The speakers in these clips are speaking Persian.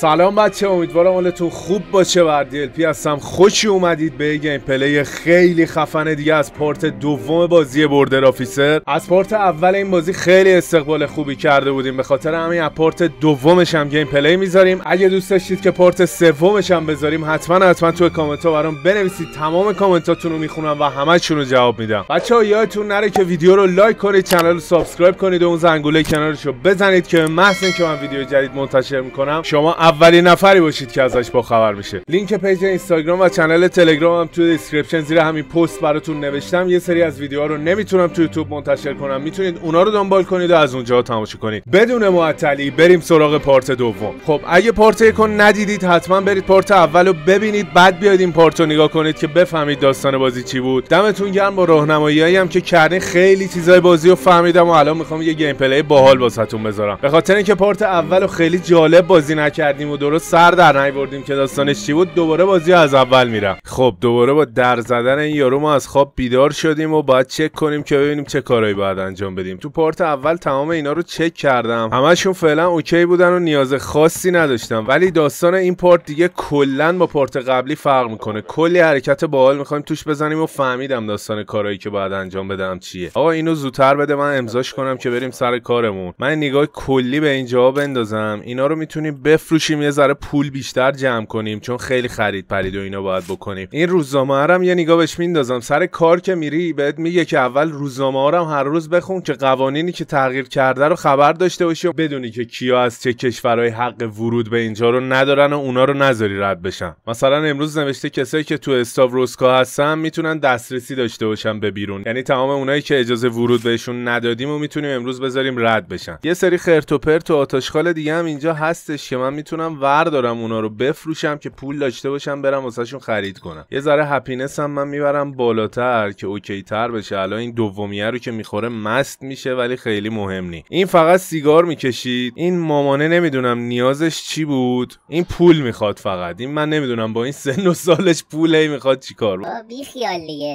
سلام بچه امیدوارم حالتون خوب باشه بر الپی هستم خوشی اومدید به گیم پلی خیلی خفن دیگه از پارت دوم بازی بردر آفیسر از پارت اول این بازی خیلی استقبال خوبی کرده بودیم به خاطر همین از پارت دومش هم گیم پلی میذاریم اگه دوست داشتید که پارت سومش هم بذاریم حتما حتما تو کامنت ها برام بنویسید تمام کامنتاتون رو میخونم و همهشون رو جواب میدم بچه‌ها یادتون نره که ویدیو رو لایک کنید کانال رو سابسکرایب کنید و اون زنگوله کنارش رو بزنید که محض که من ویدیو جدید منتشر میکنم شما اولین نفری باشید که ازش با خبر میشه لینک پیج اینستاگرام و چنل تلگرام هم توی دیسکریپشن زیر همین پست براتون نوشتم یه سری از ویدیوها رو نمیتونم تو یوتیوب منتشر کنم میتونید اونا رو دنبال کنید و از اونجا تماشا کنید بدون معطلی بریم سراغ پارت دوم خب اگه پارت رو ندیدید حتما برید پارت اول رو ببینید بعد بیاید این پارت رو نگاه کنید که بفهمید داستان بازی چی بود دمتون گرم با راهنماییایی هم که کردین خیلی چیزای بازی رو فهمیدم و الان میخوام یه گیم پلی باحال واسهتون بذارم به خاطر اینکه پارت اول رو خیلی جالب بازی نکرد کردیم و درست سر در بردیم که داستانش چی بود دوباره بازی از اول میرم خب دوباره با در زدن این یارو ما از خواب بیدار شدیم و باید چک کنیم که ببینیم چه کارایی باید انجام بدیم تو پارت اول تمام اینا رو چک کردم همشون فعلا اوکی بودن و نیاز خاصی نداشتم ولی داستان این پارت دیگه کلا با پارت قبلی فرق میکنه کلی حرکت باحال میخوایم توش بزنیم و فهمیدم داستان کارایی که باید انجام بدم چیه آقا اینو زودتر بده من امضاش کنم که بریم سر کارمون من نگاه کلی به اینجا بندازم اینا رو میتونیم بفروش کوشیم یه ذره پول بیشتر جمع کنیم چون خیلی خرید پرید و اینا باید بکنیم این روزنامه هم یه نگاه بهش میندازم سر کار که میری بهت میگه که اول روزنامه هم هر روز بخون که قوانینی که تغییر کرده رو خبر داشته باشی و بدونی که کیا از چه کشورهای حق ورود به اینجا رو ندارن و اونا رو نذاری رد بشن مثلا امروز نوشته کسایی که تو استاوروسکا هستن میتونن دسترسی داشته باشن به بیرون یعنی تمام اونایی که اجازه ورود بهشون ندادیم و میتونیم امروز بذاریم رد بشن یه سری خرت و پرت و دیگه هم اینجا هستش که من میتونم میتونم وردارم اونا رو بفروشم که پول داشته باشم برم واسهشون خرید کنم یه ذره هپینس هم من میبرم بالاتر که اوکی تر بشه الان این دومیه رو که میخوره مست میشه ولی خیلی مهم نی این فقط سیگار میکشید این مامانه نمیدونم نیازش چی بود این پول میخواد فقط این من نمیدونم با این سن و سالش پول ای میخواد چیکار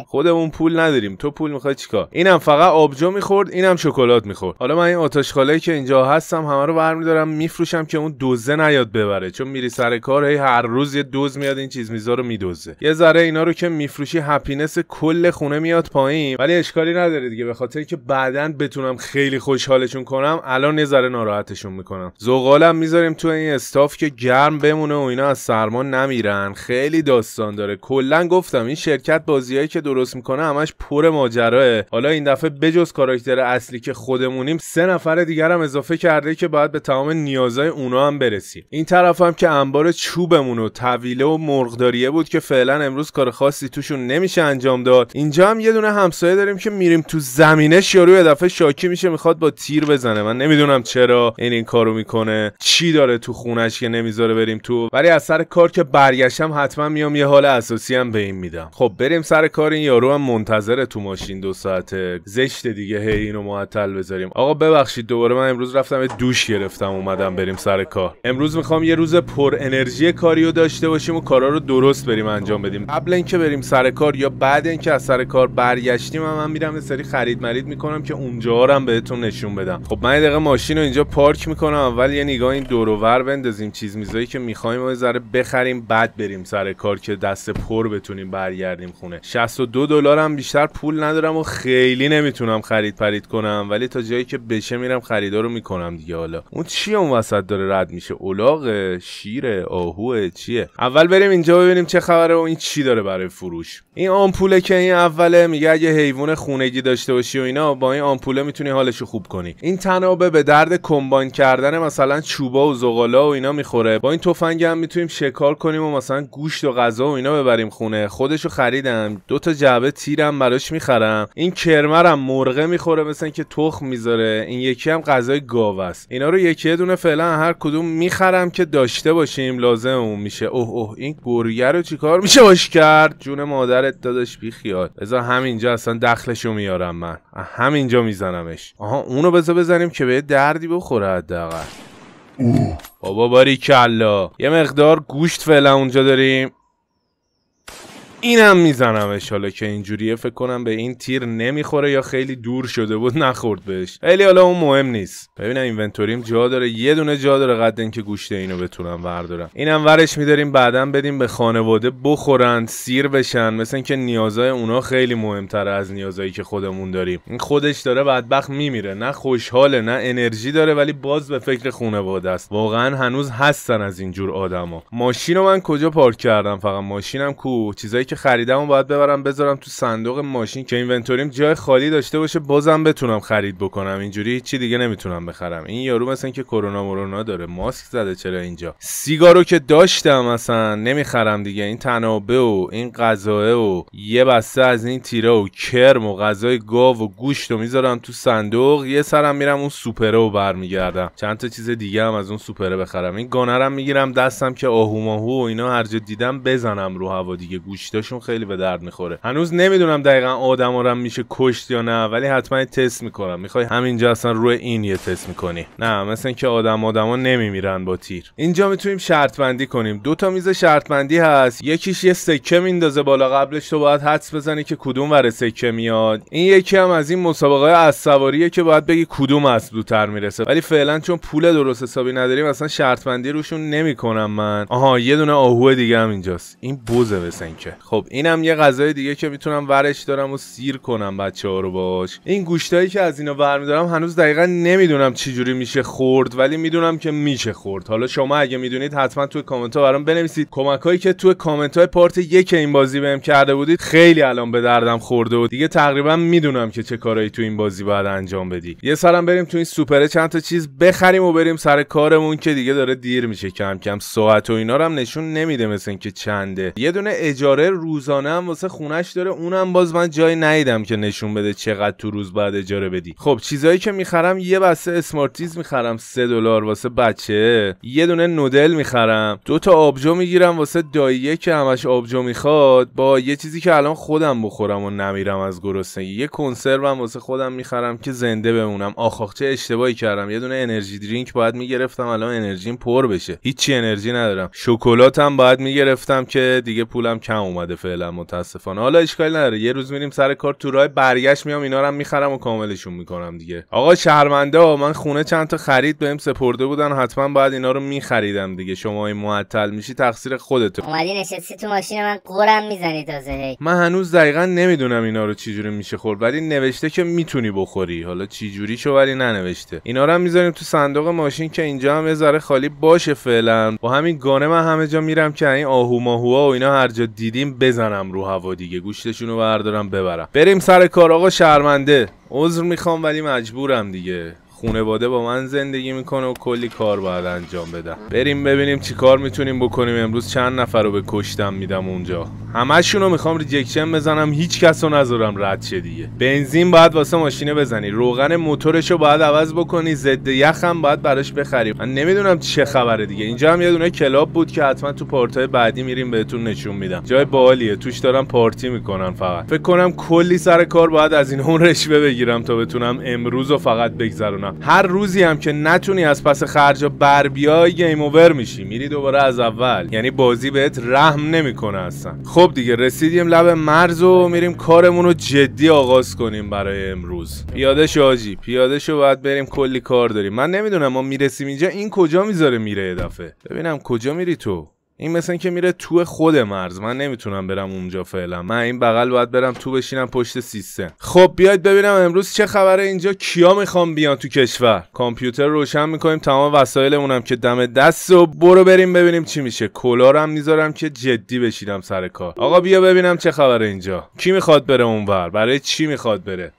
خودمون پول نداریم تو پول میخواد چیکار اینم فقط آبجو میخورد اینم شکلات میخورد حالا من این آتش که اینجا هستم همه رو برمیدارم میفروشم که اون دوزه نیاد ببره چون میری سر کار هی هر روز یه دوز میاد این چیز میزا رو میدوزه یه ذره اینا رو که میفروشی هپینس کل خونه میاد پایین ولی اشکالی نداره دیگه به خاطر اینکه بعدا بتونم خیلی خوشحالشون کنم الان یه ذره ناراحتشون میکنم زغالم میذاریم تو این استاف که گرم بمونه و اینا از سرما نمیرن خیلی داستان داره کلا گفتم این شرکت بازیایی که درست میکنه همش پر ماجراه حالا این دفعه بجز کاراکتر اصلی که خودمونیم سه نفر دیگر هم اضافه کرده که باید به تمام نیازهای اونا هم برسیم این طرف هم که انبار چوبمون و طویله و مرغداریه بود که فعلا امروز کار خاصی توشون نمیشه انجام داد اینجا هم یه دونه همسایه داریم که میریم تو زمینش یارو یه دفعه شاکی میشه میخواد با تیر بزنه من نمیدونم چرا این این کارو میکنه چی داره تو خونش که نمیذاره بریم تو ولی از سر کار که برگشتم حتما میام یه حال اساسی هم به این میدم خب بریم سر کار این یارو هم منتظر تو ماشین دو ساعته زشت دیگه هی اینو معطل بذاریم آقا ببخشید دوباره من امروز رفتم دوش گرفتم اومدم بریم سر کار امروز میخوام یه روز پر انرژی کاری داشته باشیم و کارا رو درست بریم انجام بدیم قبل اینکه بریم سر کار یا بعد اینکه از سر کار برگشتیم من میرم یه سری خرید مرید میکنم که اونجا هم بهتون نشون بدم خب من دقیقه ماشین رو اینجا پارک میکنم اول یه نگاه این دور و بندازیم چیز میزایی که میخوایم یه ذره بخریم بعد بریم سر کار که دست پر بتونیم برگردیم خونه 62 دلار هم بیشتر پول ندارم و خیلی نمیتونم خرید پرید کنم ولی تا جایی که بشه میرم خریدارو رو میکنم دیگه حالا اون چی اون وسط داره رد میشه شیره شیر آهو چیه اول بریم اینجا ببینیم چه خبره و این چی داره برای فروش این آمپوله که این اوله میگه اگه حیوان خونگی داشته باشی و اینا با این آمپوله میتونی حالشو خوب کنی این تنابه به درد کمبان کردن مثلا چوبا و زغالا و اینا میخوره با این تفنگ هم میتونیم شکار کنیم و مثلا گوشت و غذا و اینا ببریم خونه خودشو خریدم دو تا جعبه تیرم براش میخرم این کرمرم مرغه میخوره مثلا که تخم میذاره این یکی هم غذای گاوه است اینا رو یکی دونه فعلا هر کدوم میخرم هم که داشته باشیم لازم اون میشه اوه اوه این گرگه رو چیکار میشه باش کرد جون مادرت دادش بی خیال بذار همینجا اصلا دخلشو میارم من همینجا میزنمش آها اونو بذار بزنیم که به دردی بخوره حداقل بابا باری کلا یه مقدار گوشت فعلا اونجا داریم اینم میزنم حالا که اینجوریه فکر کنم به این تیر نمیخوره یا خیلی دور شده بود نخورد بهش خیلی حالا اون مهم نیست ببینم اینونتوریم جا داره یه دونه جا داره قد اینکه گوشت اینو بتونم بردارم اینم ورش میداریم بعدا بدیم به خانواده بخورن سیر بشن مثل اینکه نیازای اونا خیلی مهمتره از نیازایی که خودمون داریم این خودش داره بدبخت میمیره نه خوشحاله نه انرژی داره ولی باز به فکر خانواده است واقعا هنوز هستن از اینجور آدما ماشین من کجا پارک کردم فقط ماشینم کو چیزایی که خریدم و باید ببرم بذارم تو صندوق ماشین که اینونتوریم جای خالی داشته باشه بازم بتونم خرید بکنم اینجوری چی دیگه نمیتونم بخرم این یارو مثلا که کرونا مرونا داره ماسک زده چرا اینجا سیگارو که داشتم مثلا نمیخرم دیگه این تنابه و این غذاه و یه بسته از این تیره و کرم و غذای گاو و گوشت رو میذارم تو صندوق یه سرم میرم اون سوپره و برمیگردم چند تا چیز دیگه هم از اون سوپره بخرم این گانرم میگیرم دستم که آهو ماهو و اینا هر دیدم بزنم رو هوا دیگه گوشتا جاشون خیلی به درد میخوره هنوز نمیدونم دقیقا آدم رو میشه کشت یا نه ولی حتما تست میکنم میخوای همینجا اصلا روی این یه تست میکنی نه مثل اینکه آدم آدما نمیمیرن با تیر اینجا میتونیم شرط بندی کنیم دو تا میز شرط بندی هست یکیش یه سکه میندازه بالا قبلش تو باید حدس بزنی که کدوم ور سکه میاد این یکی هم از این مسابقه از سواریه که باید بگی کدوم از دوتر میرسه ولی فعلا چون پول درست حسابی نداریم اصلا شرط بندی روشون نمیکنم من آها یه دونه آهو دیگه هم اینجاست این بوزه بسن که خب اینم یه غذای دیگه که میتونم ورش دارم و سیر کنم بچه ها رو باش این گوشتایی که از اینا برمیدارم هنوز دقیقا نمیدونم چیجوری میشه خورد ولی میدونم که میشه خورد حالا شما اگه میدونید حتما تو کامنت ها برام بنویسید کمک هایی که توی کامنت های پارت یک این بازی بهم کرده بودید خیلی الان به دردم خورده و دیگه تقریبا میدونم که چه کارایی تو این بازی باید انجام بدی یه سرم بریم تو این سوپره چند تا چیز بخریم و بریم سر کارمون که دیگه داره دیر میشه کم کم ساعت و اینا هم نشون نمیده مثل اینکه چنده یه دونه اجاره روزانه هم واسه خونش داره اونم باز من جای نیدم که نشون بده چقدر تو روز بعد اجاره بدی خب چیزایی که میخرم یه بسته اسمارتیز میخرم سه دلار واسه بچه یه دونه نودل میخرم دو تا آبجو میگیرم واسه داییه که همش آبجو میخواد با یه چیزی که الان خودم بخورم و نمیرم از گرسنگی یه هم واسه خودم میخرم که زنده بمونم آخ چه اشتباهی کردم یه دونه انرژی درینک باید میگرفتم الان انرژیم پر بشه هیچی انرژی ندارم شکلاتم باید میگرفتم که دیگه پولم کم اومده فعلا متاسفانه حالا اشکالی نداره یه روز میریم سر کار تو راه برگشت میام اینا رو میخرم و کاملشون میکنم دیگه آقا شرمنده ها من خونه چند تا خرید بهم سپرده بودن حتما باید اینا رو میخریدم دیگه شما این معطل میشی تقصیر خودت اومدی نشستی تو ماشین من قرم میزنی تازه من هنوز دقیقا نمیدونم اینا رو چجوری میشه خورد ولی نوشته که میتونی بخوری حالا چجوری شو ولی ننوشته اینا رو هم میذاریم تو صندوق ماشین که اینجا هم یه خالی باشه فعلا با همین گانه من همه جا میرم که این آهو ماهوها و اینا هر جا دیدیم بزنم رو هوا دیگه گوشتشون رو بردارم ببرم بریم سر کار آقا شرمنده عذر میخوام ولی مجبورم دیگه خونواده با من زندگی میکنه و کلی کار باید انجام بدم بریم ببینیم چی کار میتونیم بکنیم امروز چند نفر رو به کشتم میدم اونجا همشون رو میخوام ریجکشن بزنم هیچ کس رو نذارم رد شه دیگه بنزین باید واسه ماشین بزنی روغن موتورش رو باید عوض بکنی ضد یخ هم باید براش بخریم من نمیدونم چه خبره دیگه اینجا هم یه دونه کلاب بود که حتما تو پارتای بعدی میریم بهتون نشون میدم جای بالیه. توش دارم پارتی میکنن فقط فکر کنم کلی سر کار باید از این اون رشوه بگیرم تا بتونم امروز و فقط بگذرونم هر روزی هم که نتونی از پس خرجا بر بیای گیم اوور میشی میری دوباره از اول یعنی بازی بهت رحم نمیکنه اصلا خب دیگه رسیدیم لب مرز و میریم کارمون رو جدی آغاز کنیم برای امروز پیاده شو آجی پیاده شو باید بریم کلی کار داریم من نمیدونم ما میرسیم اینجا این کجا میذاره میره یه دفعه ببینم کجا میری تو این مثل که میره تو خود مرز من نمیتونم برم اونجا فعلا من این بغل باید برم تو بشینم پشت سیستم خب بیاید ببینم امروز چه خبره اینجا کیا میخوام بیان تو کشور کامپیوتر روشن میکنیم تمام اونم که دم دست و برو بریم ببینیم چی میشه کلارم میذارم که جدی بشینم سر کار آقا بیا ببینم چه خبره اینجا کی میخواد بره اونور برای چی میخواد بره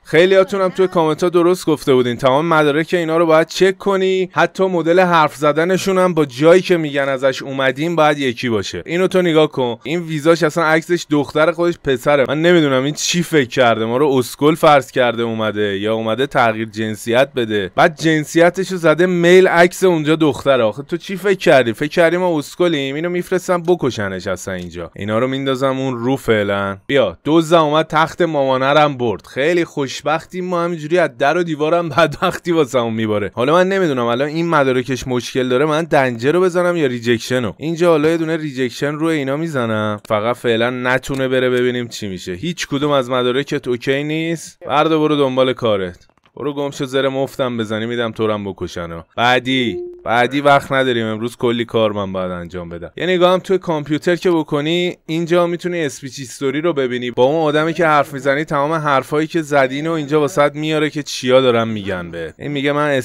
هم توی کامنت ها درست گفته بودین تمام مدارک اینا رو باید چک کنی حتی مدل حرف زدنشون هم با جایی که میگن ازش اومدیم باید یکی باشه اینو تو نگاه کن این ویزاش اصلا عکسش دختر خودش پسره من نمیدونم این چی فکر کرده ما رو اسکل فرض کرده اومده یا اومده تغییر جنسیت بده بعد جنسیتش رو زده میل عکس اونجا دختر آخه تو چی فکر کردی فکر کردی ما اسکلیم اینو میفرستم بکشنش اصلا اینجا اینا رو میندازم اون رو فعلا بیا دو اومد تخت مامانرم برد خیلی خوشبختی ما همینجوری از در و دیوارم بدبختی واسمون میباره حالا من نمیدونم الان این مدارکش مشکل داره من دنجه رو بزنم یا ریجکشنو اینجا حالا دونه ریجکشن رو اینا میزنم فقط فعلا نتونه بره ببینیم چی میشه هیچ کدوم از مدارکت اوکی نیست بردا برو دنبال کارت برو گم شو زره مفتم بزنی میدم تو هم بکشن بعدی بعدی وقت نداریم امروز کلی کار من باید انجام بدم یه نگاه هم توی کامپیوتر که بکنی اینجا میتونی اسپیچ استوری رو ببینی با اون آدمی که حرف میزنی تمام حرفایی که زدین و اینجا واسط میاره که چیا دارن میگن به این میگه من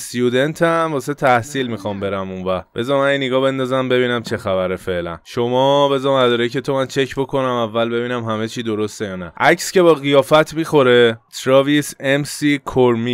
هم واسه تحصیل میخوام برم اون و بذار من این نگاه بندازم ببینم چه خبره فعلا شما بذار مداره که تو من چک بکنم اول ببینم همه چی درسته یا نه عکس که با قیافت میخوره تراویس ام سی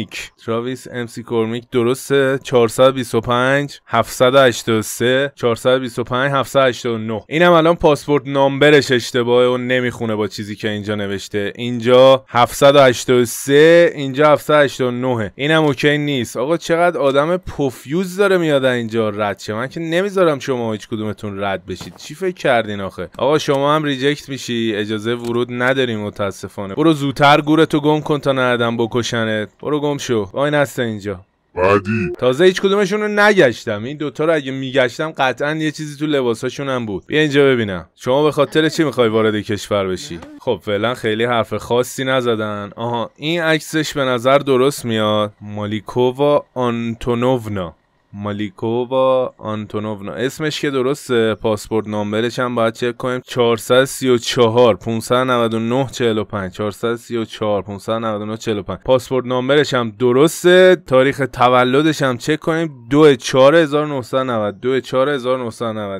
کورمیک تراویس ام سی کورمیک درسته 425 783 425 789 اینم الان پاسپورت نامبرش اشتباهه و نمیخونه با چیزی که اینجا نوشته اینجا 783 اینجا 789 اینم اوکی نیست آقا چقدر آدم پفیوز داره میاد اینجا رد شه من که نمیذارم شما هیچ کدومتون رد بشید چی فکر کردین آخه آقا شما هم ریجکت میشی اجازه ورود نداریم متاسفانه برو زودتر گورتو گم کن تا نردم بکشنت برو گم گم شو وای اینجا بعدی تازه هیچ کدومشون رو نگشتم این دوتا رو اگه میگشتم قطعا یه چیزی تو لباساشون هم بود بیا اینجا ببینم شما به خاطر چی میخوای وارد کشور بشی خب فعلا خیلی حرف خاصی نزدن آها این عکسش به نظر درست میاد مالیکووا آنتونوونا مالیکووا آنتونوونا اسمش که درسته پاسپورت نامبرش هم باید چک کنیم 434 599 45 434 599 45 پاسپورت نامبرش هم درسته تاریخ تولدش هم چک کنیم 2 4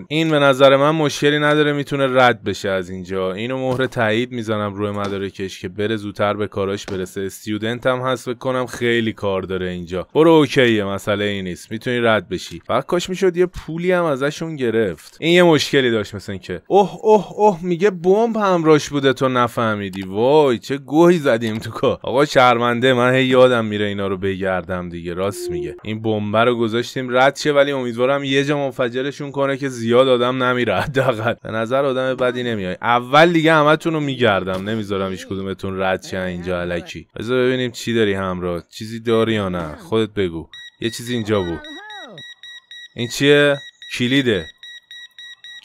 این به نظر من مشکلی نداره میتونه رد بشه از اینجا اینو مهر تایید میزنم روی مدارکش که بره زودتر به کاراش برسه استودنت هم هست کنم خیلی کار داره اینجا برو اوکیه مسئله این نیست میتونی رد بشی فقط کاش میشد یه پولی هم ازشون گرفت این یه مشکلی داشت مثلا که اوه اوه اوه میگه بمب همراش بوده تو نفهمیدی وای چه گوهی زدیم تو کا. آقا شرمنده من هی یادم میره اینا رو بگردم دیگه راست میگه این بمب رو گذاشتیم رد شه ولی امیدوارم یه جا منفجرشون کنه که زیاد آدم نمیره حداقل به نظر آدم بدی نمیای اول دیگه همتون رو میگردم نمیذارم هیچ کدومتون رد شه اینجا علکی بذار ببینیم چی داری همراه چیزی داری یا نه خودت بگو یه چیزی اینجا بود این چیه کلیده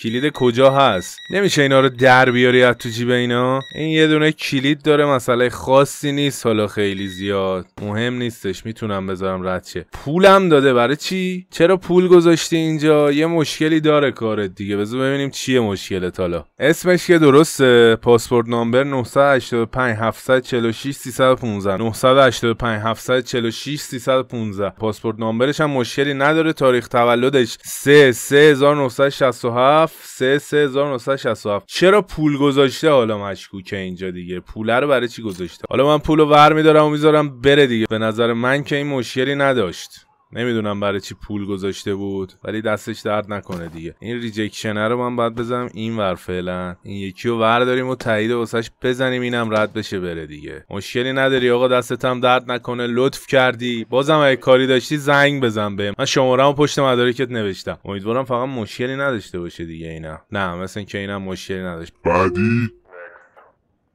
کلید کجا هست نمیشه اینا رو در بیاری از تو جیب اینا این یه دونه کلید داره مسئله خاصی نیست حالا خیلی زیاد مهم نیستش میتونم بذارم ردشه پولم داده برای چی چرا پول گذاشتی اینجا یه مشکلی داره کارت دیگه بذار ببینیم چیه مشکلت حالا اسمش که درسته پاسپورت نامبر 985 746 315 985 پاسپورت نامبرش هم مشکلی نداره تاریخ تولدش 3 3967 37 چرا پول گذاشته حالا مشکوکه اینجا دیگه پوله رو برای چی گذاشته حالا من پولو ور میدارم و میذارم بره دیگه به نظر من که این مشکلی نداشت نمیدونم برای چی پول گذاشته بود ولی دستش درد نکنه دیگه این ریجکشنه رو من باید بزنم این ور فعلا این یکی رو ورداریم و تایید واسش بزنیم اینم رد بشه بره دیگه مشکلی نداری آقا دستتم درد نکنه لطف کردی بازم اگه کاری داشتی زنگ بزن بهم من شمارهمو پشت مدارکت نوشتم امیدوارم فقط مشکلی نداشته باشه دیگه اینا نه مثلا که اینم مشکلی نداشت بعدی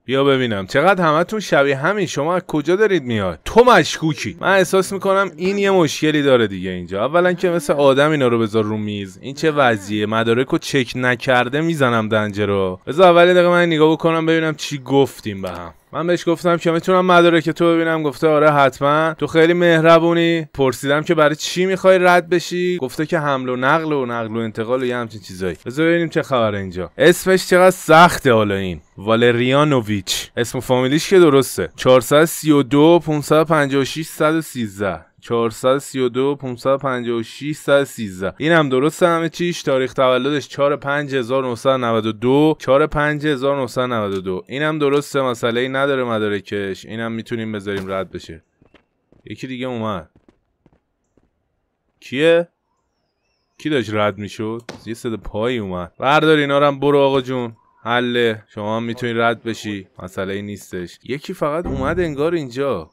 بیا ببینم چقدر همتون شبیه همین شما از کجا دارید میاد تو مشکوکی من احساس میکنم این یه مشکلی داره دیگه اینجا اولا که مثل آدم اینا رو بذار رو میز این چه وضعیه مدارک رو چک نکرده میزنم دنجه رو بذار اول دقیقه من نگاه بکنم ببینم چی گفتیم به هم من بهش گفتم که میتونم مدارک تو ببینم گفته آره حتما تو خیلی مهربونی پرسیدم که برای چی میخوای رد بشی گفته که حمل و نقل و نقل و انتقال و یه همچین چیزایی بذار ببینیم چه خبره اینجا اسمش چقدر سخته حالا این والریانوویچ اسم فامیلیش که درسته 432 556 113 432 556 113 این هم درست همه چیش تاریخ تولدش 4 5992 4 این هم درسته مسئله ای نداره مدارکش این هم میتونیم بذاریم رد بشه یکی دیگه اومد کیه؟ کی داشت رد میشد؟ یه صد پایی اومد بردار اینا رو هم برو آقا جون حله شما هم میتونی رد بشی مسئله ای نیستش یکی فقط اومد انگار اینجا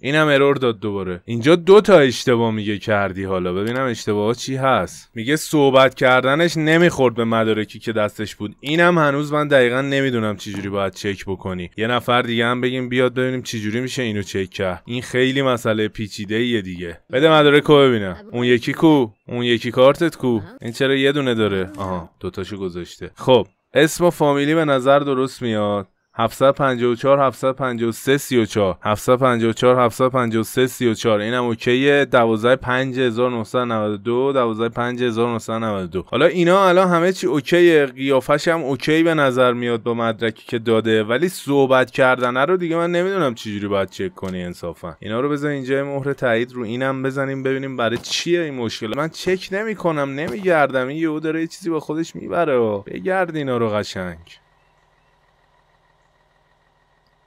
اینم ارور داد دوباره اینجا دو تا اشتباه میگه کردی حالا ببینم اشتباه چی هست میگه صحبت کردنش نمیخورد به مدارکی که دستش بود اینم هنوز من دقیقا نمیدونم چجوری باید چک بکنی یه نفر دیگه هم بگیم بیاد ببینیم چجوری میشه اینو چک کرد این خیلی مسئله پیچیده ایه دیگه بده مدارک رو ببینم اون یکی کو اون یکی کارتت کو این چرا یه دونه داره آها دوتاشو گذاشته خب اسم و فامیلی به نظر درست میاد 754 753 34 754 753 34 اینم اوکیه 12 5992 12 5992 حالا اینا الان همه چی اوکیه قیافش هم اوکی به نظر میاد با مدرکی که داده ولی صحبت کردن رو دیگه من نمیدونم جوری باید چک کنی انصافا اینا رو بزن اینجا مهر تایید رو اینم بزنیم ببینیم برای چیه این مشکل من چک نمیکنم نمیگردم این یهو داره یه چیزی با خودش میبره بگرد اینا رو قشنگ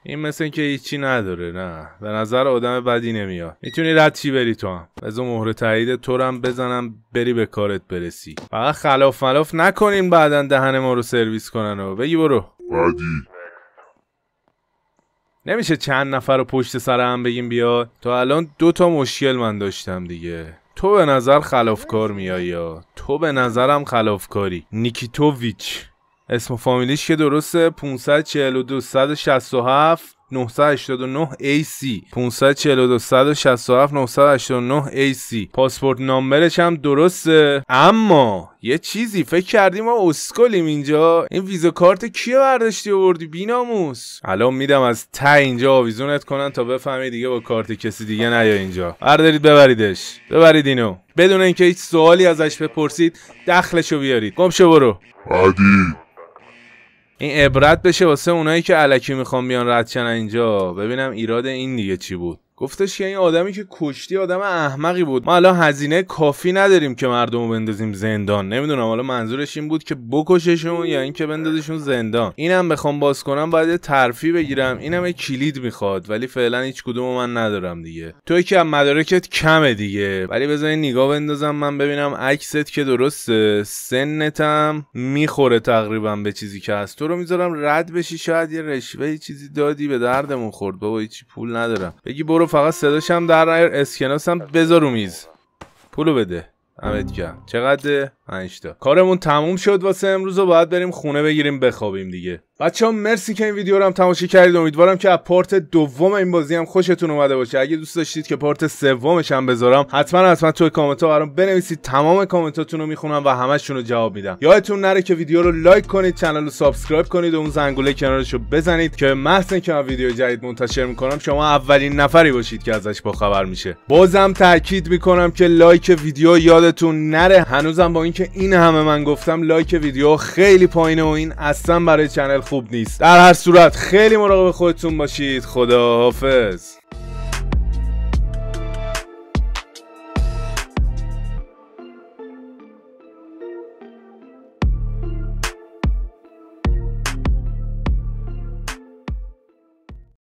این مثل اینکه هیچی نداره نه به نظر آدم بدی نمیاد میتونی رد چی بری تو هم بذار مهر تایید تو هم بزنم بری به کارت برسی فقط خلاف ملاف نکنین بعدا دهن ما رو سرویس کنن و بگی برو بدی نمیشه چند نفر رو پشت سر هم بگیم بیاد تا الان دو تا مشکل من داشتم دیگه تو به نظر خلافکار میای یا تو به نظرم خلافکاری نیکیتوویچ اسم فامیلیش که درسته 542 167 989 AC 542 167 989 AC پاسپورت نامبرش هم درسته اما یه چیزی فکر کردیم ما اسکلیم اینجا این ویزا کارت کیه برداشتی آوردی بیناموس الان میدم از ته اینجا آویزونت کنن تا بفهمی دیگه با کارت کسی دیگه نیا اینجا بردارید ببریدش ببرید اینو بدون اینکه هیچ سوالی ازش بپرسید دخلشو بیارید گم شو برو این عبرت بشه واسه اونایی که علکی میخوان بیان رد اینجا ببینم ایراد این دیگه چی بود گفتش که این آدمی که کشتی آدم احمقی بود ما الان هزینه کافی نداریم که مردمو بندازیم زندان نمیدونم حالا منظورش این بود که بکششون یا اینکه بندازشون زندان اینم بخوام باز کنم باید ترفی بگیرم اینم کلید میخواد ولی فعلا هیچ کدوم من ندارم دیگه توی که مدارکت کمه دیگه ولی بذار نگاه بندازم من ببینم عکست که درسته سنتم میخوره تقریبا به چیزی که هست تو رو میذارم رد بشی شاید یه رشوه چیزی دادی به دردمون خورد بابا چی پول ندارم بگی برو فقط صداشم در نیار اسکناس هم بذار میز پولو بده همت چقدر هنشتا کارمون تموم شد واسه امروز رو باید بریم خونه بگیریم بخوابیم دیگه بچه ها مرسی که این ویدیو رو هم تماشا کردید امیدوارم که از پارت دوم این بازی هم خوشتون اومده باشه اگه دوست داشتید که پارت سومش هم بذارم حتما حتما توی کامنت ها برام بنویسید تمام کامنتاتون رو میخونم و همشون رو جواب میدم یادتون نره که ویدیو رو لایک کنید کانال رو سابسکرایب کنید و اون زنگوله کنارش رو بزنید که محض که من ویدیو جدید منتشر میکنم شما اولین نفری باشید که ازش باخبر میشه بازم تاکید میکنم که لایک ویدیو یادتون نره هنوزم با اینکه این همه من گفتم لایک ویدیو خیلی پایینه و این اصلا برای کانال خوب نیست در هر صورت خیلی مراقب خودتون باشید خداحافظ